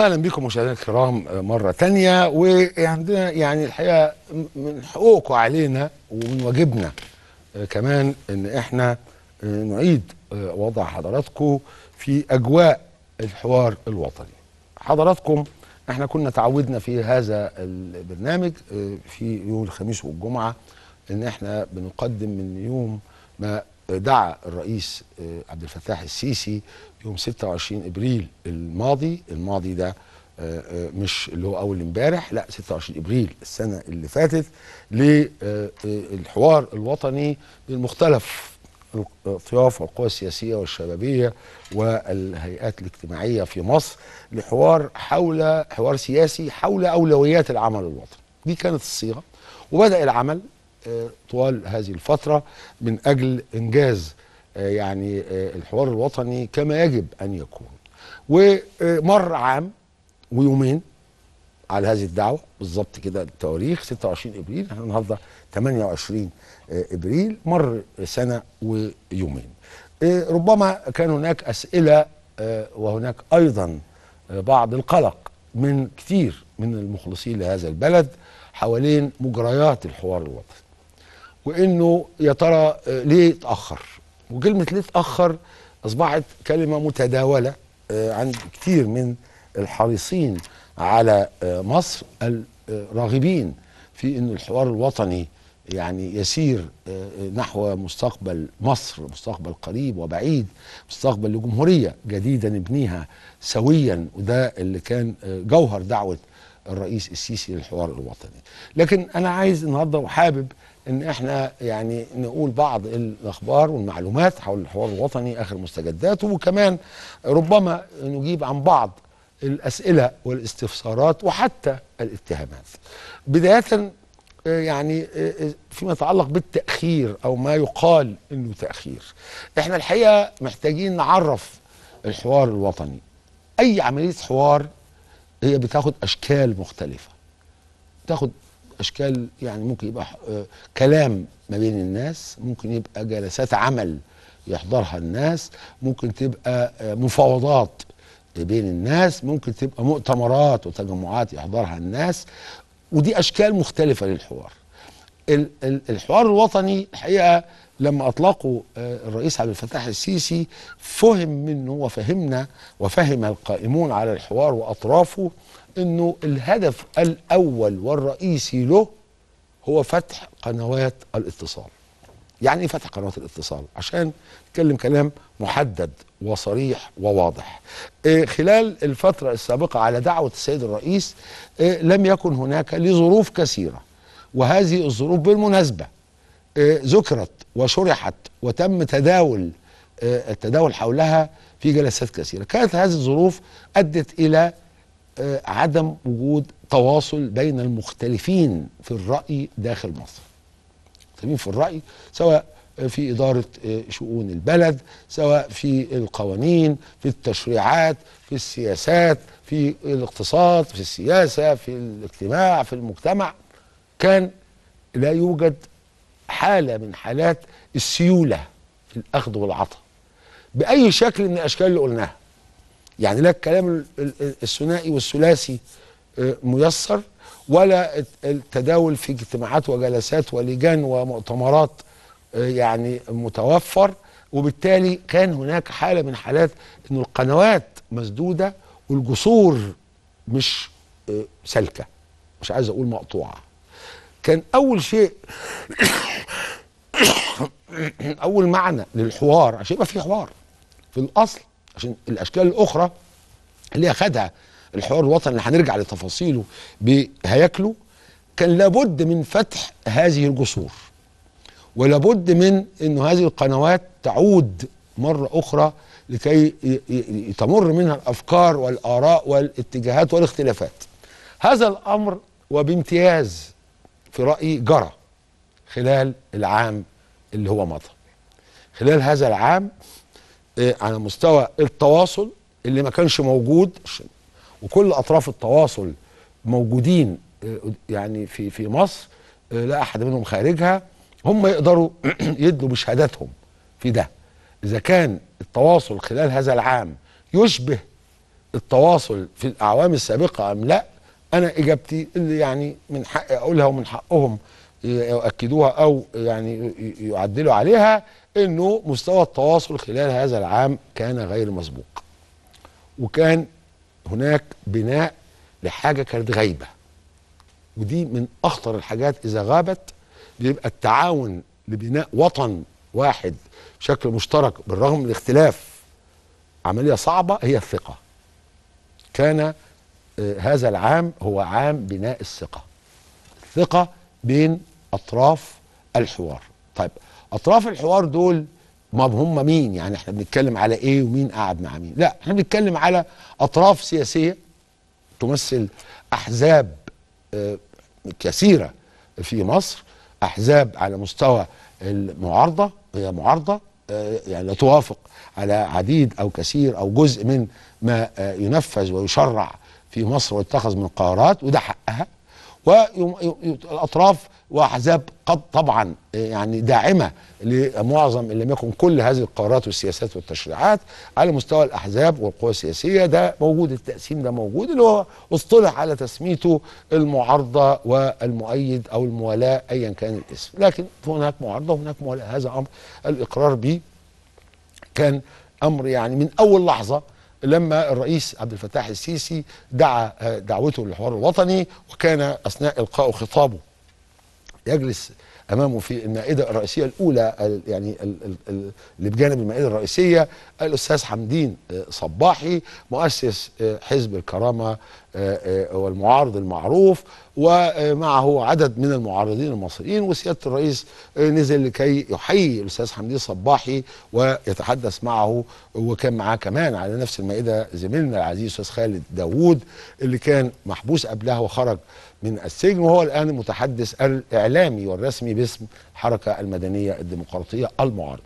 اهلا بكم مشاهدينا الكرام آه، مره تانية وعندنا يعني الحقيقه من حقوقكم علينا ومن واجبنا آه، كمان ان احنا آه، نعيد وضع حضراتكم في اجواء الحوار الوطني. حضراتكم احنا كنا تعودنا في هذا البرنامج في يوم الخميس والجمعه ان احنا بنقدم من يوم ما دعا الرئيس آه، عبد الفتاح السيسي يوم 26 ابريل الماضي الماضي ده آه، آه، مش اللي هو اول امبارح لا 26 ابريل السنه اللي فاتت للحوار الوطني بالمختلف الاطياف والقوى السياسيه والشبابيه والهيئات الاجتماعيه في مصر لحوار حول حوار سياسي حول اولويات العمل الوطني دي كانت الصيغه وبدا العمل طوال هذه الفترة من أجل إنجاز آه، يعني آه، الحوار الوطني كما يجب أن يكون ومر عام ويومين على هذه الدعوة بالظبط كده التواريخ 26 إبريل احنا النهاردة 28 آه، إبريل مر سنة ويومين ربما كان هناك أسئلة وهناك أيضا بعض القلق من كثير من المخلصين لهذا البلد حوالين مجريات الحوار الوطني وانه يا ترى آه، ليه اتاخر وكلمه ليه اتاخر اصبحت كلمه متداوله آه، عند كثير من الحريصين على آه، مصر الراغبين في انه الحوار الوطني يعني يسير نحو مستقبل مصر مستقبل قريب وبعيد مستقبل لجمهورية جديدة نبنيها سويا وده اللي كان جوهر دعوة الرئيس السيسي للحوار الوطني لكن أنا عايز النهاردة وحابب ان احنا يعني نقول بعض الاخبار والمعلومات حول الحوار الوطني اخر مستجداته وكمان ربما نجيب عن بعض الاسئله والاستفسارات وحتى الاتهامات. بدايه آه، يعني آه، آه، فيما يتعلق بالتاخير او ما يقال انه تاخير. احنا الحقيقه محتاجين نعرف الحوار الوطني. اي عمليه حوار هي بتاخد اشكال مختلفه. بتاخد اشكال يعني ممكن يبقى آه، كلام ما بين الناس ممكن يبقى جلسات عمل يحضرها الناس ممكن تبقى آه، مفاوضات بين الناس ممكن تبقى مؤتمرات وتجمعات يحضرها الناس ودي اشكال مختلفه للحوار الحوار الوطني الحقيقه لما اطلقه آه، الرئيس عبد الفتاح السيسي فهم منه وفهمنا وفهم القائمون على الحوار واطرافه انه الهدف الاول والرئيسي له هو فتح قنوات الاتصال. يعني ايه فتح قنوات الاتصال؟ عشان نتكلم كلام محدد وصريح وواضح. آه، خلال الفتره السابقه على دعوه السيد الرئيس آه، لم يكن هناك لظروف كثيره وهذه الظروف بالمناسبة آه، ذكرت وشرحت وتم تداول آه، التداول حولها في جلسات كثيرة كانت هذه الظروف أدت إلى آه، عدم وجود تواصل بين المختلفين في الرأي داخل مصر مختلفين في الرأي سواء في إدارة شؤون البلد سواء في القوانين في التشريعات في السياسات في الاقتصاد في السياسة في الاجتماع في المجتمع كان لا يوجد حالة من حالات السيولة في الأخذ والعطاء بأي شكل من الأشكال اللي قلناها يعني لا الكلام الثنائي والثلاثي آه، ميسر ولا التداول في اجتماعات وجلسات ولجان ومؤتمرات آه، يعني متوفر وبالتالي كان هناك حالة من حالات أن القنوات مسدودة والجسور مش آه، سالكة مش عايز أقول مقطوعة كان اول شيء اول معنى للحوار عشان يبقى في حوار في الاصل عشان الاشكال الاخرى اللي اخدها الحوار الوطني اللي هنرجع لتفاصيله بهياكله كان لابد من فتح هذه الجسور ولابد من انه هذه القنوات تعود مره اخرى لكي تمر منها الافكار والاراء والاتجاهات والاختلافات هذا الامر وبامتياز في رايي جرى خلال العام اللي هو مضى خلال هذا العام آه، على مستوى التواصل اللي ما كانش موجود وكل اطراف التواصل موجودين آه، يعني في في مصر آه، لا احد منهم خارجها هم يقدروا يدلوا بشهاداتهم في ده اذا كان التواصل خلال هذا العام يشبه التواصل في الاعوام السابقه ام لا انا اجابتي اللي يعني من حقي اقولها ومن حقهم يؤكدوها او يعني يعدلوا عليها انه مستوى التواصل خلال هذا العام كان غير مسبوق وكان هناك بناء لحاجه كانت غايبه ودي من اخطر الحاجات اذا غابت بيبقى التعاون لبناء وطن واحد بشكل مشترك بالرغم من الاختلاف عمليه صعبه هي الثقه كان هذا العام هو عام بناء الثقه الثقه بين اطراف الحوار طيب اطراف الحوار دول ما هم مين يعني احنا بنتكلم على ايه ومين قاعد مع مين لا احنا بنتكلم على اطراف سياسيه تمثل احزاب آه، كثيره في مصر احزاب على مستوى المعارضه هي معارضه آه، يعني لا توافق على عديد او كثير او جزء من ما آه، ينفذ ويشرع في مصر واتخذ من قرارات وده حقها والاطراف واحزاب قد طبعا يعني داعمه لمعظم ان لم يكن كل هذه القرارات والسياسات والتشريعات على مستوى الاحزاب والقوى السياسيه ده موجود التقسيم ده موجود اللي هو اصطلح على تسميته المعارضه والمؤيد او الموالاه ايا كان الاسم لكن هناك معارضه وهناك موالاه هذا امر الاقرار به كان امر يعني من اول لحظه لما الرئيس عبد الفتاح السيسي دعا آه، دعوته للحوار الوطني وكان اثناء القاء خطابه يجلس امامه في المائده الرئيسيه الاولى يعني اللي بجانب المائده الرئيسيه الاستاذ حمدين آه، صباحي مؤسس آه، حزب الكرامه آه، والمعارض المعروف ومعه عدد من المعارضين المصريين وسياده الرئيس نزل لكي يحيي الاستاذ حمدين صباحي ويتحدث معه وكان معاه كمان على نفس المائده زميلنا العزيز الاستاذ خالد داوود اللي كان محبوس قبلها وخرج من السجن وهو الآن المتحدث الإعلامي والرسمي باسم الحركة المدنية الديمقراطية المعارضة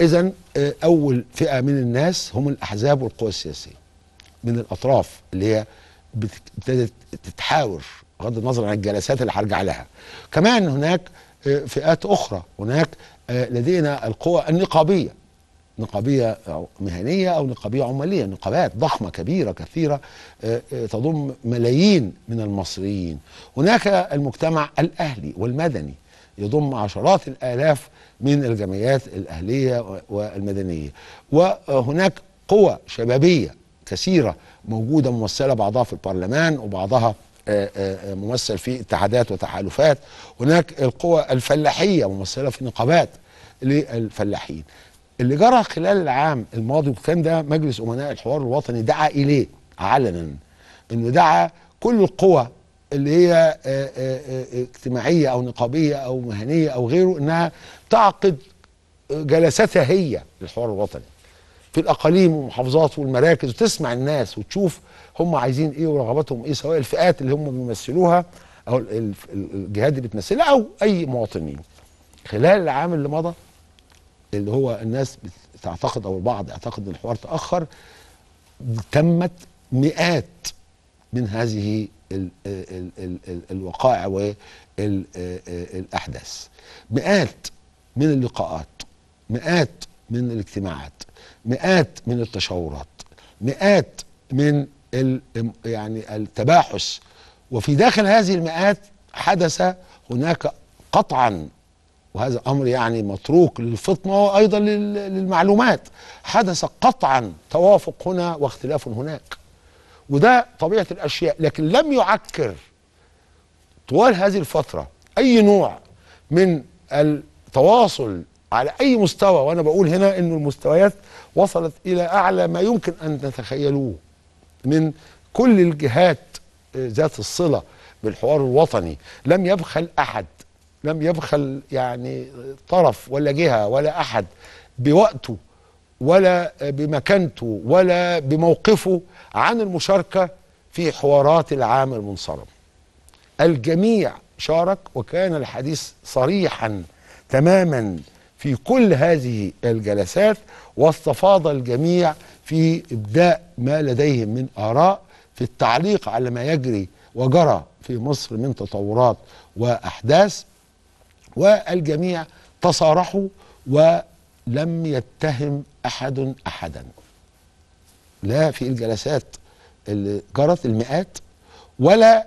إذا آه، أول فئة من الناس هم الأحزاب والقوى السياسية من الأطراف اللي هي ابتدت تتحاور بغض النظر عن الجلسات اللي هرجع لها كمان هناك آه، فئات أخرى هناك آه، لدينا القوى النقابية نقابية مهنية أو نقابية عمالية نقابات ضخمة كبيرة كثيرة آه، آه، تضم ملايين من المصريين هناك المجتمع الأهلي والمدني يضم عشرات الآلاف من الجمعيات الأهلية والمدنية وهناك قوى شبابية كثيرة موجودة ممثلة بعضها في البرلمان وبعضها آه، ممثل في اتحادات وتحالفات هناك القوى الفلاحية ممثلة في نقابات للفلاحين اللي جرى خلال العام الماضي وكان ده مجلس امناء الحوار الوطني دعا اليه علنا انه دعا كل القوى اللي هي آه، آه، آه، اجتماعيه او نقابيه او مهنيه او غيره انها تعقد جلساتها هي للحوار الوطني في الاقاليم والمحافظات والمراكز وتسمع الناس وتشوف هم عايزين ايه ورغباتهم ايه سواء الفئات اللي هم بيمثلوها او الجهات اللي بتمثلها او اي مواطنين خلال العام اللي مضى اللي هو الناس بتعتقد او البعض يعتقد ان الحوار تاخر تمت مئات من هذه الـ الـ الـ الوقائع والاحداث مئات من اللقاءات مئات من الاجتماعات مئات من التشاورات مئات من يعني التباحث وفي داخل هذه المئات حدث هناك قطعا وهذا امر يعني متروك للفطنه وايضا للمعلومات حدث قطعا توافق هنا واختلاف هناك وده طبيعه الاشياء لكن لم يعكر طوال هذه الفتره اي نوع من التواصل على اي مستوى وانا بقول هنا ان المستويات وصلت الى اعلى ما يمكن ان نتخيلوه من كل الجهات ذات الصله بالحوار الوطني لم يبخل احد لم يبخل يعني طرف ولا جهه ولا احد بوقته ولا بمكانته ولا بموقفه عن المشاركه في حوارات العام المنصرم. الجميع شارك وكان الحديث صريحا تماما في كل هذه الجلسات واستفاض الجميع في ابداء ما لديهم من اراء في التعليق على ما يجري وجرى في مصر من تطورات واحداث والجميع تصارحوا ولم يتهم احد احدا لا في الجلسات اللي جرت المئات ولا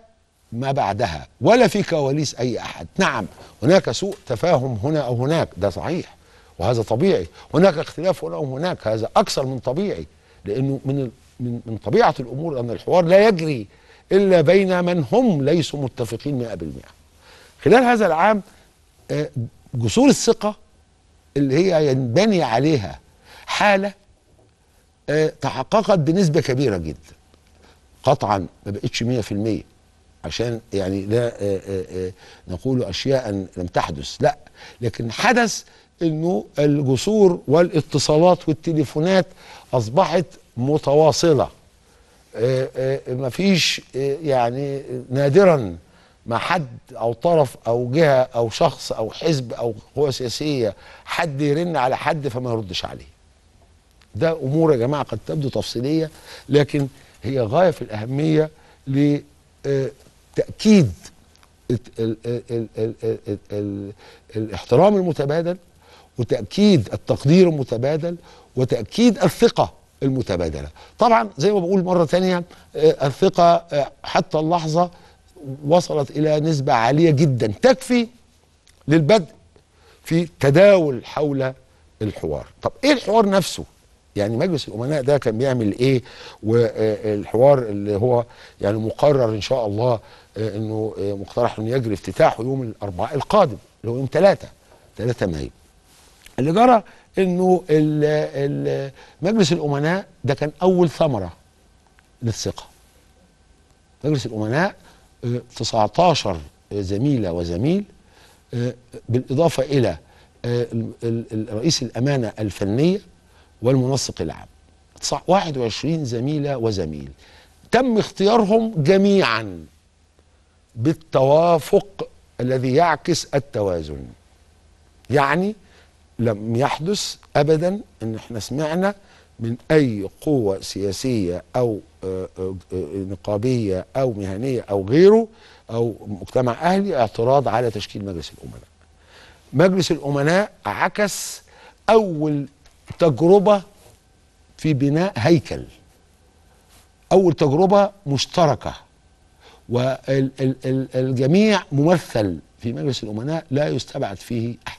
ما بعدها ولا في كواليس اي احد نعم هناك سوء تفاهم هنا او هناك ده صحيح وهذا طبيعي هناك اختلاف هنا او هناك هذا اكثر من طبيعي لانه من من من طبيعه الامور ان الحوار لا يجري الا بين من هم ليسوا متفقين 100% خلال هذا العام آه، جسور الثقه اللي هي ينبني عليها حاله آه، تحققت بنسبه كبيره جدا قطعا ما بقتش 100% عشان يعني لا آه، نقول اشياء لم تحدث لا لكن حدث انه الجسور والاتصالات والتليفونات اصبحت متواصله مفيش يعني نادرا مع حد او طرف او جهه او شخص او حزب او قوى سياسيه حد يرن على حد فما يردش عليه ده امور يا جماعه قد تبدو تفصيليه لكن هي غايه في الاهميه لتاكيد آه، الاحترام المتبادل وتاكيد التقدير المتبادل وتاكيد الثقه المتبادله طبعا زي ما بقول مره ثانيه آه، الثقه آه، حتى اللحظه وصلت إلى نسبة عالية جدا تكفي للبدء في تداول حول الحوار طب إيه الحوار نفسه يعني مجلس الامناء ده كان بيعمل ايه والحوار اللي هو يعني مقرر ان شاء الله آه، انه آه، مقترح انه يجري افتتاحه يوم الاربعاء القادم اللي هو يوم 3 3 مايو اللي جرى انه مجلس الامناء ده كان اول ثمره للثقه مجلس الامناء 19 زميله وزميل آه، بالاضافه الى آه، رئيس الامانه الفنيه والمنسق العام 21 زميله وزميل تم اختيارهم جميعا بالتوافق الذي يعكس التوازن يعني لم يحدث ابدا ان احنا سمعنا من أي قوة سياسية أو آه، آه، آه، نقابية أو مهنية أو غيره أو مجتمع أهلي اعتراض على تشكيل مجلس الأمناء مجلس الأمناء عكس أول تجربة في بناء هيكل أول تجربة مشتركة والجميع ممثل في مجلس الأمناء لا يستبعد فيه أحد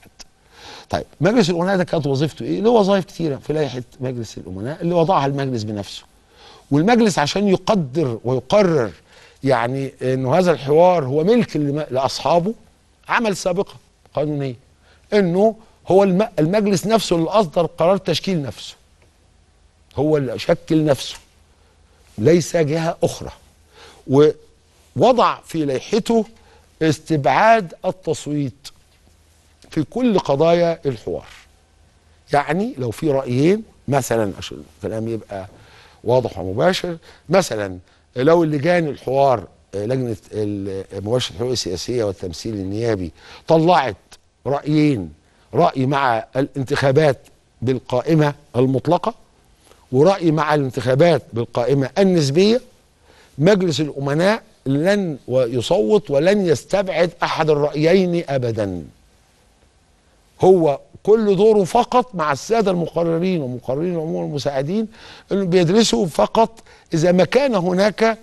طيب مجلس الامناء ده كانت وظيفته ايه؟ له وظائف كثيره في لائحه مجلس الامناء اللي وضعها المجلس بنفسه. والمجلس عشان يقدر ويقرر يعني انه هذا الحوار هو ملك لاصحابه عمل سابقه قانونيه انه هو المجلس نفسه اللي اصدر قرار تشكيل نفسه. هو اللي شكل نفسه. ليس جهه اخرى. ووضع في لائحته استبعاد التصويت في كل قضايا الحوار يعني لو في رأيين مثلا عشان الكلام يبقى واضح ومباشر مثلا لو اللجان الحوار لجنة مباشرة الحقوق السياسية والتمثيل النيابي طلعت رأيين رأي مع الانتخابات بالقائمة المطلقة ورأي مع الانتخابات بالقائمة النسبية مجلس الأمناء لن يصوت ولن يستبعد أحد الرأيين أبداً هو كل دوره فقط مع الساده المقررين ومقررين العموم المساعدين انه بيدرسوا فقط اذا ما كان هناك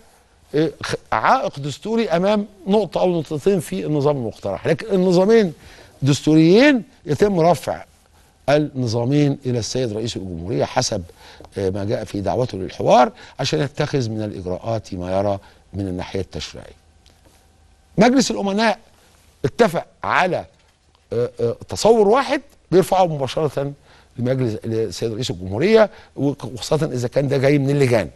آه، عائق دستوري امام نقطه او نقطتين في النظام المقترح لكن النظامين دستوريين يتم رفع النظامين الى السيد رئيس الجمهوريه حسب آه، ما جاء في دعوته للحوار عشان يتخذ من الاجراءات ما يرى من الناحيه التشريعيه. مجلس الامناء اتفق على آه، آه، تصور واحد بيرفعه مباشره لمجلس للسيد رئيس الجمهوريه وخاصه اذا كان ده جاي من اللجان